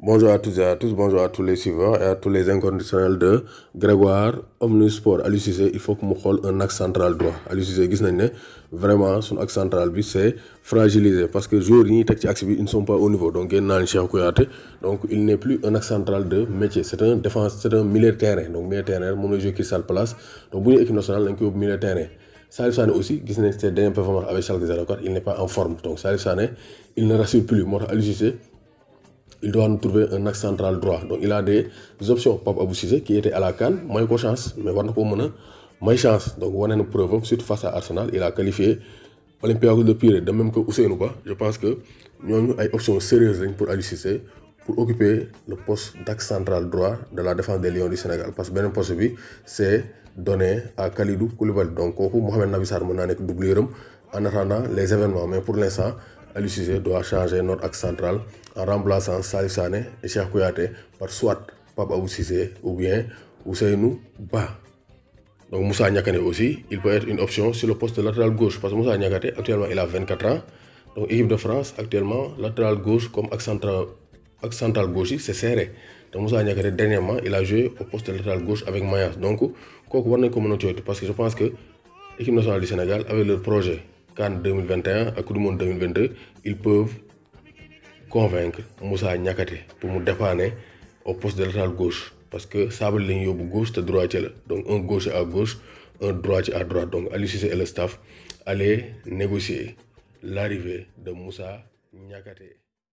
Bonjour à tous et à tous, bonjour à tous les suiveurs et à tous les inconditionnels de Grégoire Omnisport Aliou il faut que nous un axe central droit Aliou Cissé vraiment son axe central c'est fragilisé parce que joueurs yi ils ne sont pas au niveau donc donc il n'est plus un axe central de métier c'est un défense c'est un milieu de terrain donc milieu de terrain mon jeu qui sale place donc bu équipe nationale il est milieu de terrain Salif Sané aussi qui c'est ses dernières avec Charles il n'est pas en forme donc Salif Sané il ne rassure plus Moi, il doit nous trouver un axe central droit donc il a des options Pape Abou Cissé qui était à la CAN Moins de chance mais voilà na ko mën a chance donc a une preuve ensuite face à Arsenal il a qualifié Olympiakos de Pirée de même que ou Ba je pense que nous avons une option sérieuse pour Abou pour occuper le poste d'axe central droit de la défense des Lions du Sénégal parce que le poste bi c'est donné à Kalidou Koulibaly donc Mohamed Nabi Sarr mën naa doublure en attendant les événements mais pour l'instant Ali doit changer notre axe central en remplaçant Saïsane et Cheikh par soit Papa Abou ou bien Ousseinou Ba. Donc Moussa Niakane aussi, il peut être une option sur le poste latéral gauche parce que Moussa Niakate actuellement il a 24 ans. Donc équipe de France actuellement latéral gauche comme axe central, axe gauche c'est serré. Donc Moussa Niakate dernièrement il a joué au poste latéral gauche avec Mayas. Donc quoi qu'on parce que je pense que l'équipe nationale du Sénégal avec leur projet en 2021 à Coup du Monde 2022 ils peuvent convaincre Moussa Nyakate pour me dépanner au poste de latéral gauche parce que ça veut dire gauche et droite. donc un gauche à gauche un droite à droite donc Aliou et le staff allaient négocier l'arrivée de Moussa Nyakate.